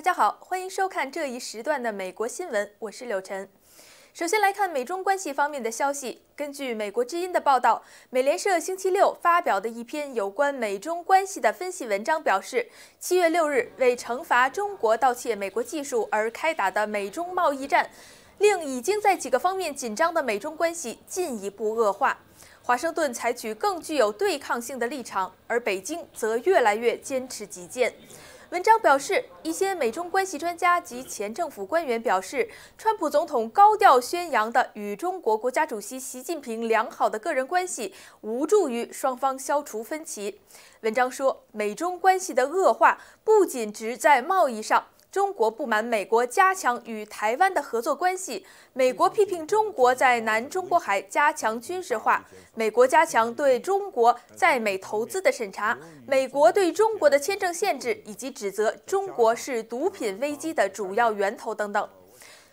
大家好，欢迎收看这一时段的美国新闻，我是柳晨。首先来看美中关系方面的消息。根据《美国之音》的报道，美联社星期六发表的一篇有关美中关系的分析文章表示，七月六日为惩罚中国盗窃美国技术而开打的美中贸易战，令已经在几个方面紧张的美中关系进一步恶化。华盛顿采取更具有对抗性的立场，而北京则越来越坚持己见。文章表示，一些美中关系专家及前政府官员表示，川普总统高调宣扬的与中国国家主席习近平良好的个人关系，无助于双方消除分歧。文章说，美中关系的恶化不仅只在贸易上。中国不满美国加强与台湾的合作关系，美国批评中国在南中国海加强军事化，美国加强对中国在美投资的审查，美国对中国的签证限制以及指责中国是毒品危机的主要源头等等。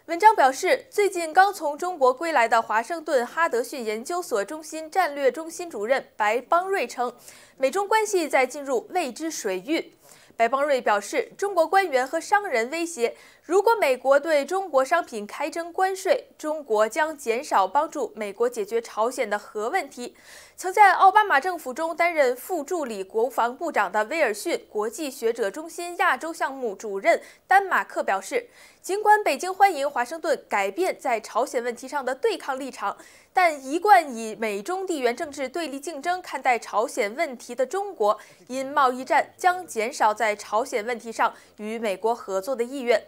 文章表示，最近刚从中国归来的华盛顿哈德逊研究所中心战略中心主任白邦瑞称，美中关系在进入未知水域。白邦瑞表示，中国官员和商人威胁，如果美国对中国商品开征关税，中国将减少帮助美国解决朝鲜的核问题。曾在奥巴马政府中担任副助理国防部长的威尔逊国际学者中心亚洲项目主任丹马克表示。尽管北京欢迎华盛顿改变在朝鲜问题上的对抗立场，但一贯以美中地缘政治对立竞争看待朝鲜问题的中国，因贸易战将减少在朝鲜问题上与美国合作的意愿。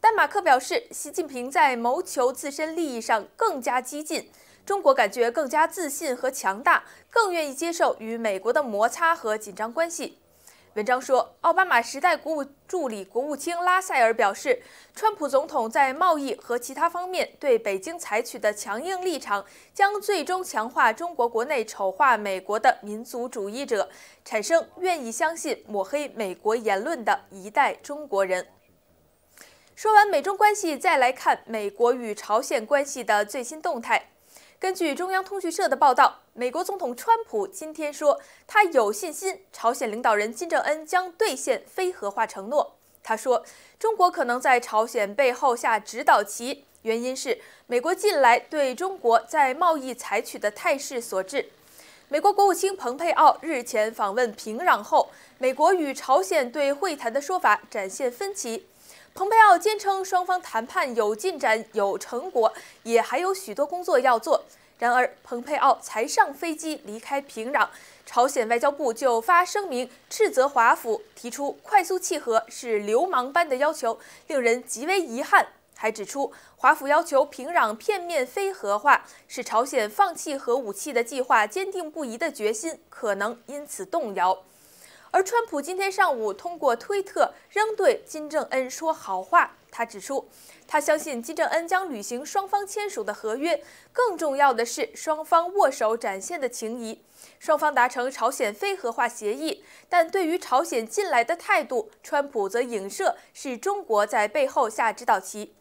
但马克表示，习近平在谋求自身利益上更加激进，中国感觉更加自信和强大，更愿意接受与美国的摩擦和紧张关系。文章说，奥巴马时代国务助理国务卿拉塞尔表示，川普总统在贸易和其他方面对北京采取的强硬立场，将最终强化中国国内丑化美国的民族主义者，产生愿意相信抹黑美国言论的一代中国人。说完美中关系，再来看美国与朝鲜关系的最新动态。根据中央通讯社的报道，美国总统川普今天说，他有信心朝鲜领导人金正恩将兑现非核化承诺。他说，中国可能在朝鲜背后下指导棋，原因是美国近来对中国在贸易采取的态势所致。美国国务卿蓬佩奥日前访问平壤后，美国与朝鲜对会谈的说法展现分歧。蓬佩奥坚称双方谈判有进展、有成果，也还有许多工作要做。然而，蓬佩奥才上飞机离开平壤，朝鲜外交部就发声明斥责华府，提出快速契合是流氓般的要求，令人极为遗憾。还指出，华府要求平壤片面非核化，使朝鲜放弃核武器的计划坚定不移的决心可能因此动摇。而川普今天上午通过推特仍对金正恩说好话。他指出，他相信金正恩将履行双方签署的合约。更重要的是，双方握手展现的情谊，双方达成朝鲜非核化协议。但对于朝鲜近来的态度，川普则影射是中国在背后下指导棋。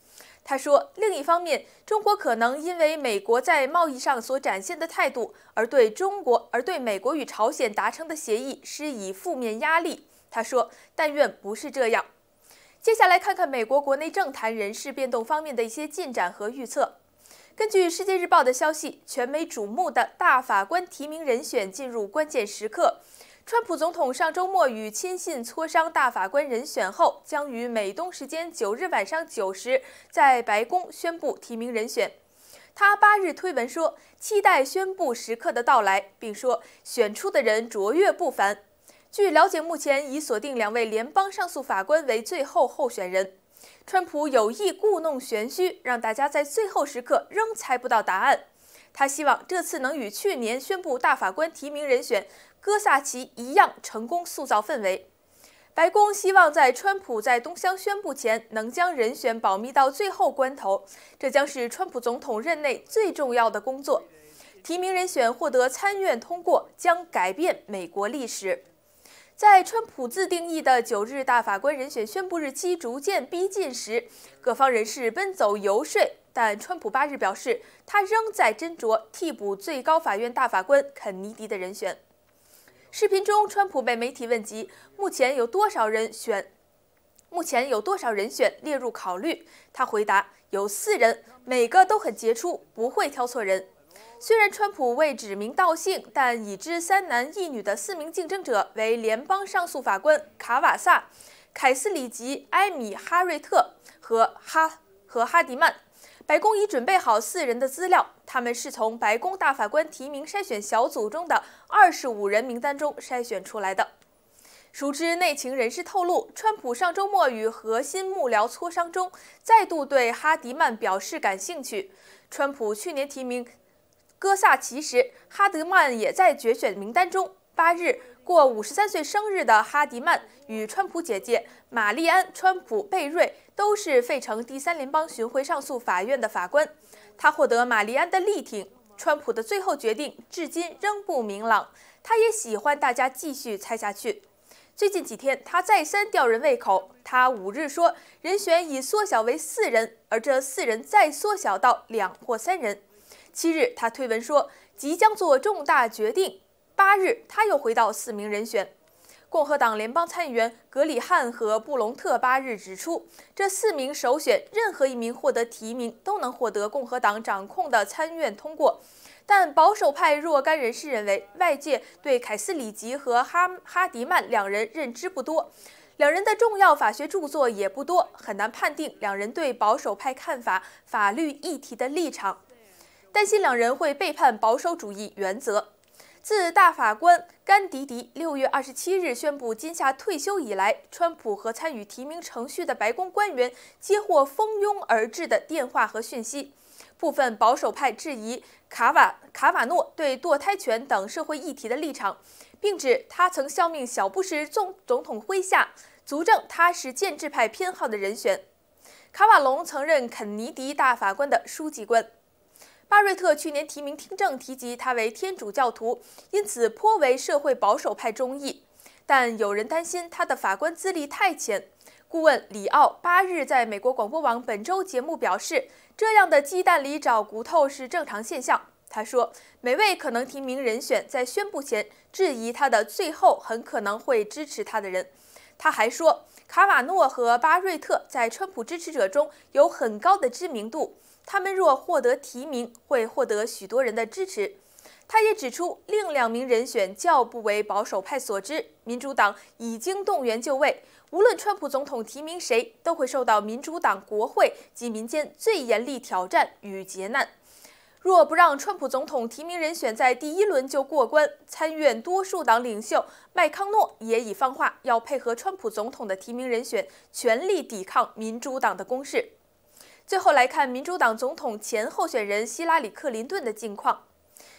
他说，另一方面，中国可能因为美国在贸易上所展现的态度，而对中国而对美国与朝鲜达成的协议施以负面压力。他说，但愿不是这样。接下来，看看美国国内政坛人事变动方面的一些进展和预测。根据《世界日报》的消息，全美瞩目的大法官提名人选进入关键时刻。川普总统上周末与亲信磋商大法官人选后，将于美东时间九日晚上九时在白宫宣布提名人选。他八日推文说：“期待宣布时刻的到来，并说选出的人卓越不凡。”据了解，目前已锁定两位联邦上诉法官为最后候选人。川普有意故弄玄虚，让大家在最后时刻仍猜不到答案。他希望这次能与去年宣布大法官提名人选。哥萨奇一样成功塑造氛围。白宫希望在川普在东乡宣布前，能将人选保密到最后关头。这将是川普总统任内最重要的工作。提名人选获得参院通过，将改变美国历史。在川普自定义的九日大法官人选宣布日期逐渐逼近时，各方人士奔走游说。但川普八日表示，他仍在斟酌替补最高法院大法官肯尼迪的人选。视频中，川普被媒体问及目前有多少人选，目前有多少人选列入考虑，他回答有四人，每个都很杰出，不会挑错人。虽然川普未指名道姓，但已知三男一女的四名竞争者为联邦上诉法官卡瓦萨、凯斯里吉、埃米、哈瑞特和哈和哈迪曼。白宫已准备好四人的资料，他们是从白宫大法官提名筛选小组中的二十五人名单中筛选出来的。熟知内情人士透露，川普上周末与核心幕僚磋商中，再度对哈迪曼表示感兴趣。川普去年提名哥萨奇时，哈德曼也在决选名单中。八日过五十三岁生日的哈迪曼与川普姐姐玛丽安、川普贝瑞都是费城第三联邦巡回上诉法院的法官。他获得玛丽安的力挺，川普的最后决定至今仍不明朗。他也喜欢大家继续猜下去。最近几天，他再三吊人胃口。他五日说，人选已缩小为四人，而这四人再缩小到两或三人。七日，他推文说，即将做重大决定。八日，他又回到四名人选。共和党联邦参议员格里汉和布隆特八日指出，这四名首选，任何一名获得提名，都能获得共和党掌控的参院通过。但保守派若干人士认为，外界对凯斯里吉和哈哈迪曼两人认知不多，两人的重要法学著作也不多，很难判定两人对保守派看法、法律议题的立场，担心两人会背叛保守主义原则。自大法官甘迪迪六月二十七日宣布今夏退休以来，川普和参与提名程序的白宫官员接获蜂拥而至的电话和讯息。部分保守派质疑卡瓦卡瓦诺对堕胎权等社会议题的立场，并指他曾效命小布什总总统麾下，足证他是建制派偏好的人选。卡瓦隆曾任肯尼迪大法官的书记官。巴瑞特去年提名听证提及他为天主教徒，因此颇为社会保守派中意。但有人担心他的法官资历太浅。顾问里奥八日在美国广播网本周节目表示：“这样的鸡蛋里找骨头是正常现象。”他说：“每位可能提名人选在宣布前质疑他的，最后很可能会支持他的人。”他还说，卡瓦诺和巴瑞特在川普支持者中有很高的知名度，他们若获得提名，会获得许多人的支持。他也指出，另两名人选较不为保守派所知，民主党已经动员就位。无论川普总统提名谁，都会受到民主党国会及民间最严厉挑战与劫难。若不让川普总统提名人选在第一轮就过关，参院多数党领袖麦康诺也已放话，要配合川普总统的提名人选，全力抵抗民主党的攻势。最后来看民主党总统前候选人希拉里·克林顿的近况。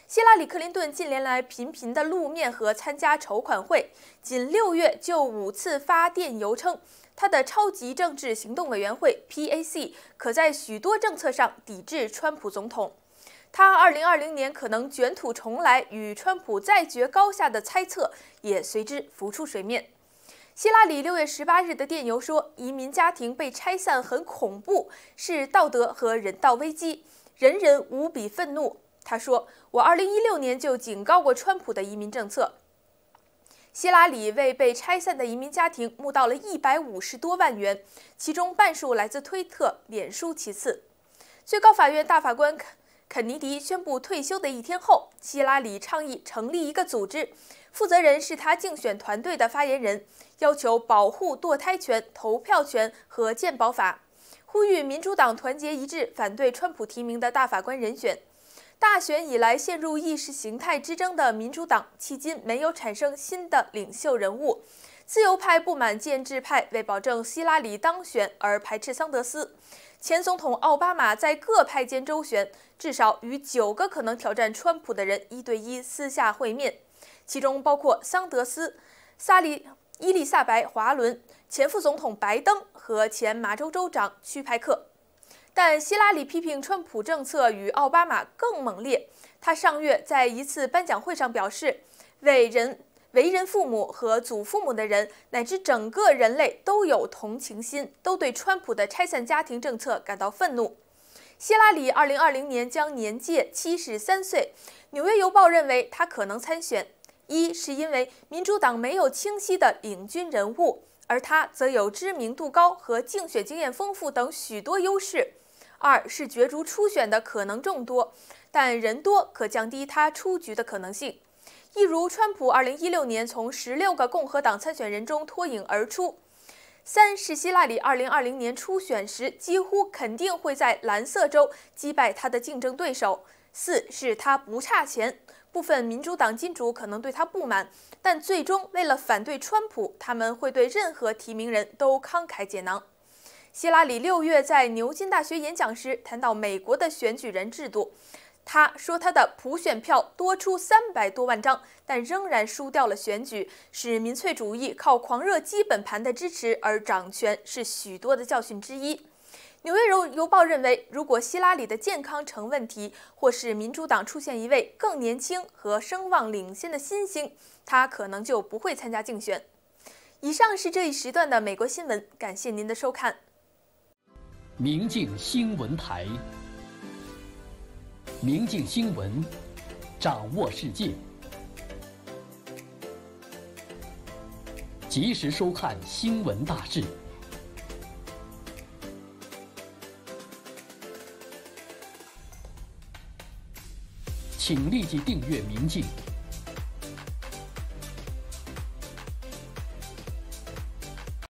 希拉里·克林顿近年来频频的露面和参加筹款会，仅六月就五次发电邮，称他的超级政治行动委员会 （PAC） 可在许多政策上抵制川普总统。他二零二零年可能卷土重来，与川普再决高下的猜测也随之浮出水面。希拉里六月十八日的电邮说：“移民家庭被拆散很恐怖，是道德和人道危机，人人无比愤怒。”他说：“我二零一六年就警告过川普的移民政策。”希拉里为被拆散的移民家庭募到了一百五十多万元，其中半数来自推特、脸书。其次，最高法院大法官。肯尼迪宣布退休的一天后，希拉里倡议成立一个组织，负责人是他竞选团队的发言人，要求保护堕胎权、投票权和鉴宝法，呼吁民主党团结一致反对川普提名的大法官人选。大选以来陷入意识形态之争的民主党，迄今没有产生新的领袖人物。自由派不满建制派为保证希拉里当选而排斥桑德斯，前总统奥巴马在各派间周旋，至少与九个可能挑战川普的人一对一私下会面，其中包括桑德斯、萨利、伊丽莎白·华伦、前副总统拜登和前麻州州长屈派克。但希拉里批评川普政策与奥巴马更猛烈。他上月在一次颁奖会上表示，为人。为人父母和祖父母的人，乃至整个人类都有同情心，都对川普的拆散家庭政策感到愤怒。希拉里二零二零年将年届七十三岁，纽约邮报认为他可能参选。一是因为民主党没有清晰的领军人物，而他则有知名度高和竞选经验丰富等许多优势；二是角逐初选的可能众多，但人多可降低他出局的可能性。一如川普2016年从16个共和党参选人中脱颖而出。三是希拉里2020年初选时几乎肯定会在蓝色州击败他的竞争对手。四是他不差钱，部分民主党金主可能对他不满，但最终为了反对川普，他们会对任何提名人都慷慨解囊。希拉里六月在牛津大学演讲时谈到美国的选举人制度。他说，他的普选票多出三百多万张，但仍然输掉了选举，使民粹主义靠狂热基本盘的支持而掌权，是许多的教训之一。纽约邮邮报认为，如果希拉里的健康成问题，或是民主党出现一位更年轻和声望领先的新星，他可能就不会参加竞选。以上是这一时段的美国新闻，感谢您的收看。明镜新闻台。明镜新闻，掌握世界，及时收看新闻大事，请立即订阅明镜。